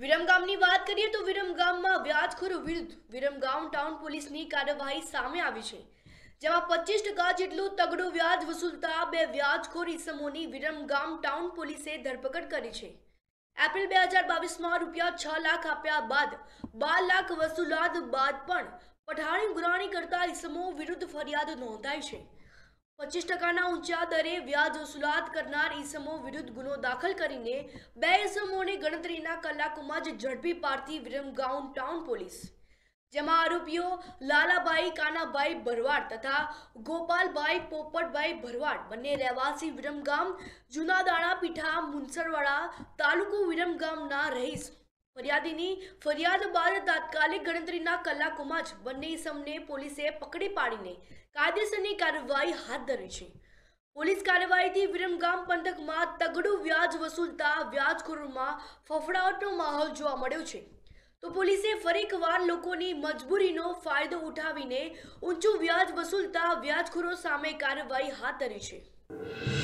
વિરમગામની વાત કરીએ તો વિરમગામમાં વ્યાજખોર વિરુદ્ધ વિરમગામ ટાઉન પોલીસની કાર્યવાહી સામે આવી છે જેમાં પચીસ ટકા જેટલું તગડું વ્યાજ વસૂલતા બે વ્યાજખોર ઇસમોની વિરમગામ ટાઉન પોલીસે ધરપકડ કરી છે એપ્રિલ બે હજાર બાવીસમાં રૂપિયા છ લાખ આપ્યા બાદ બાર લાખ વસૂલાત બાદ પણ પઠાણી ગુરાણી કરતા ઇસમો વિરુદ્ધ ફરિયાદ નોંધાઈ છે પચીસ ટકાના ઊંચા દરે વ્યાજ વસૂલાત કરનાર ઈસમો વિરુદ્ધ ગુનો દાખલ કરીને બે ઈસમોને ગણતરીના કલાકોમાં જ ઝડપી પાડતી વિરમગાઉન ટાઉન પોલીસ જેમાં આરોપીઓ લાલાબાઈ કાનાભાઈ ભરવાડ તથા ગોપાલભાઈ પોપટભાઈ ભરવાડ બંને રહેવાસી વિરમગામ જૂના પીઠા મુનસરવાડા તાલુકો વિરમગામના રહીશ ફરિયાદીની ફરિયાદ બાદ તાત્કાલિક ગણતરીના કલાકોમાં જ બંને ઇસમને પોલીસે પકડી પાડીને કાયદેસરની કાર્યવાહી હાથ ધરી છે પોલીસ કાર્યવાહીથી વિરમગામ પંથકમાં તગડું વ્યાજ વસૂલતા વ્યાજખોરોમાં ફફડાવટનો માહોલ જોવા મળ્યો છે તો પોલીસે ફરી એકવાર લોકોની મજબૂરીનો ફાયદો ઉઠાવીને ઊંચું વ્યાજ વસૂલતા વ્યાજખોરો સામે કાર્યવાહી હાથ ધરી છે